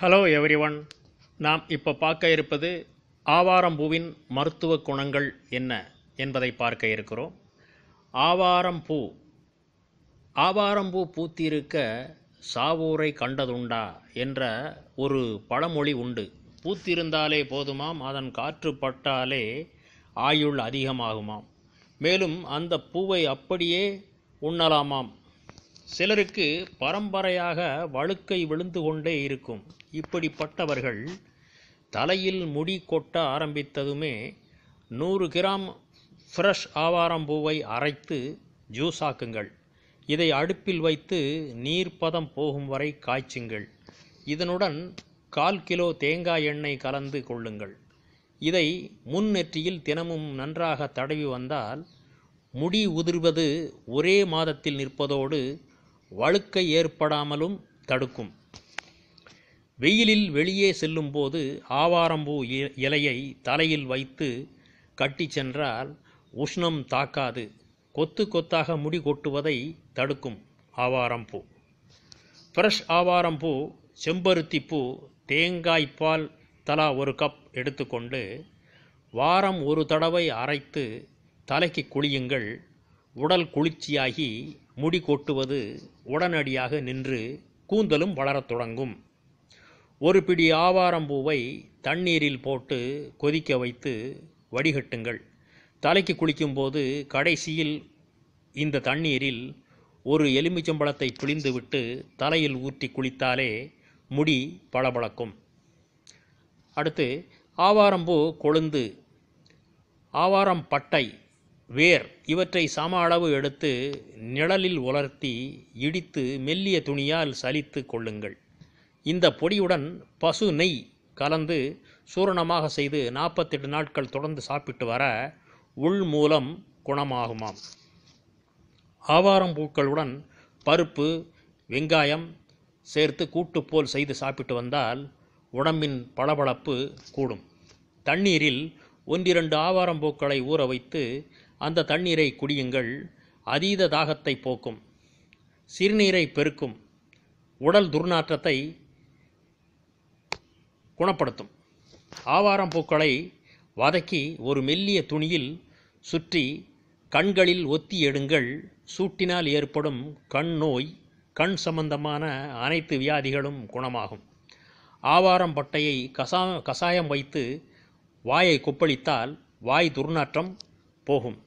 hello every one நாம் இப்போ பார்க்க இருப்பது ஆவாரம்பூவின் மருத்துவ குணங்கள் என்ன என்பதை பார்க்க இருக்கிறோம் ஆவாரம்பூ ஆவாரம்பூ பூத்திருக்க சாவூரை கண்டதுண்டா என்ற ஒரு பழமொழி உண்டு பூத்திருந்தாலே போதுமாம் அதன் காற்று பட்டாலே ஆயுள் அதிகமாகுமாம் மேலும் அந்த பூவை அப்படியே உண்ணலாமாம் சிலருக்கு பரம்பரையாக வழுக்கை விழுந்து கொண்டே இருக்கும் இப்படிப்பட்டவர்கள் தலையில் முடி கொட்ட ஆரம்பித்ததுமே நூறு கிராம் ஃப்ரெஷ் ஆவாரம் பூவை அரைத்து ஜூஸ் ஆக்குங்கள் இதை அடுப்பில் வைத்து நீர் பதம் போகும் வரை காய்ச்சுங்கள் இதனுடன் கால் கிலோ தேங்காய் எண்ணெய் கலந்து கொள்ளுங்கள் இதை முன் நெற்றியில் தினமும் நன்றாக தடவி வந்தால் முடி உதிர்வது ஒரே மாதத்தில் நிற்பதோடு வழுக்கை ஏற்படாமலும் தடுக்கும் வெயிலில் வெளியே செல்லும்போது ஆவாரம்பூ இலையை தலையில் வைத்து கட்டி சென்றால் உஷ்ணம் தாக்காது கொத்து கொத்தாக முடி கொட்டுவதை தடுக்கும் ஆவாரம்பூ ஃப்ரெஷ் ஆவாரம்பூ செம்பருத்தி பூ தேங்காய்ப்பால் தலா ஒரு கப் எடுத்துக்கொண்டு வாரம் ஒரு தடவை அரைத்து தலைக்கு குளியுங்கள் உடல் குளிர்ச்சியாகி முடி கொட்டுவது உடனடியாக நின்று கூந்தலும் வளரத் தொடங்கும் ஒரு பிடி ஆவாரம்பூவை தண்ணீரில் போட்டு கொதிக்க வைத்து வடிகட்டுங்கள் தலைக்கு குளிக்கும்போது கடைசியில் இந்த தண்ணீரில் ஒரு எலுமிச்சம்பழத்தை பிழிந்துவிட்டு தலையில் ஊற்றி குளித்தாலே முடி பளபளக்கும் அடுத்து ஆவாரம்பூ கொழுந்து ஆவாரம் பட்டை வேர் இவற்றை சம அளவு எடுத்து நிழலில் உலர்த்தி இடித்து மெல்லிய துணியால் சலித்து கொள்ளுங்கள் இந்த பொடியுடன் பசு நெய் கலந்து சூரணமாக செய்து நாற்பத்தெட்டு நாட்கள் தொடர்ந்து சாப்பிட்டு வர உள் மூலம் குணமாகுமாம் ஆவாரம் பூக்களுடன் பருப்பு வெங்காயம் சேர்த்து கூட்டுப்போல் செய்து சாப்பிட்டு வந்தால் உடம்பின் பளபளப்பு கூடும் தண்ணீரில் ஒன்றிரண்டு ஆவாரம் பூக்களை ஊற வைத்து அந்த தண்ணீரை குடியுங்கள் அதீத தாகத்தை போக்கும் சிறுநீரை பெருக்கும் உடல் துர்நாற்றத்தை குணப்படுத்தும் ஆவாரம் பூக்களை வதக்கி ஒரு மெல்லிய துணியில் சுற்றி கண்களில் ஒத்தி எடுங்கள் சூட்டினால் ஏற்படும் கண் நோய் கண் சம்பந்தமான அனைத்து வியாதிகளும் குணமாகும் ஆவாரம் பட்டையை கசா கசாயம் வைத்து வாயை கொப்பளித்தால் வாய் துர்நாற்றம் போகும்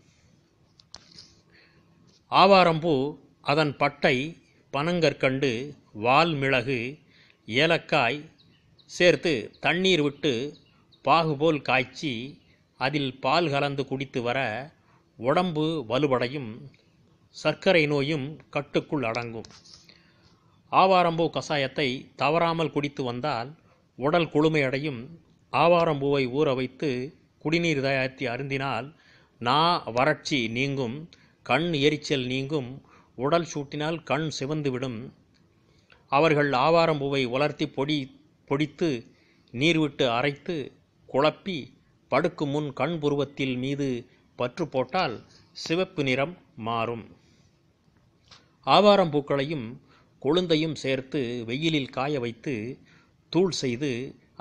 ஆவாரம்பூ அதன் பட்டை பனங்கற்கண்டு வால் மிளகு ஏலக்காய் சேர்த்து தண்ணீர் விட்டு பாகுபோல் காய்ச்சி அதில் பால் கலந்து குடித்து வர உடம்பு வலுவடையும் சர்க்கரை நோயும் கட்டுக்குள் அடங்கும் ஆவாரம்பூ கஷாயத்தை தவறாமல் குடித்து வந்தால் உடல் குளுமையடையும் ஆவாரம்பூவை ஊற வைத்து குடிநீர் தயாரித்து அருந்தினால் நா வறட்சி நீங்கும் கண் எரிச்சல் நீங்கும் உடல் சூட்டினால் கண் சிவந்துவிடும் அவர்கள் ஆவாரம்பூவை உலர்த்தி பொடி பொடித்து நீர்விட்டு அரைத்து குழப்பி படுக்கு முன் கண் புருவத்தில் மீது பற்று போட்டால் சிவப்பு நிறம் மாறும் ஆவாரம் பூக்களையும் கொழுந்தையும் சேர்த்து வெயிலில் காய வைத்து தூள் செய்து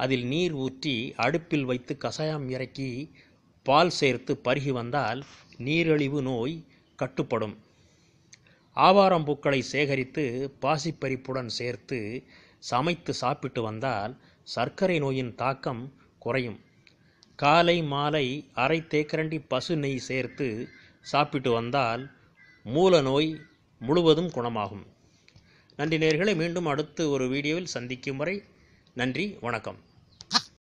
அதில் நீர் ஊற்றி அடுப்பில் வைத்து கசாயம் இறக்கி பால் சேர்த்து பருகி வந்தால் நீரிழிவு நோய் கட்டுப்படும் ஆவாரம் பூக்களை சேகரித்து பாசிப்பறிப்புடன் சேர்த்து சமைத்து சாப்பிட்டு வந்தால் சர்க்கரை நோயின் தாக்கம் குறையும் காலை மாலை அரை தேக்கரண்டி பசு நெய் சேர்த்து சாப்பிட்டு வந்தால் மூல நோய் முழுவதும் குணமாகும் நன்றி நேர்களை மீண்டும் அடுத்து ஒரு வீடியோவில் சந்திக்கும் வரை நன்றி வணக்கம்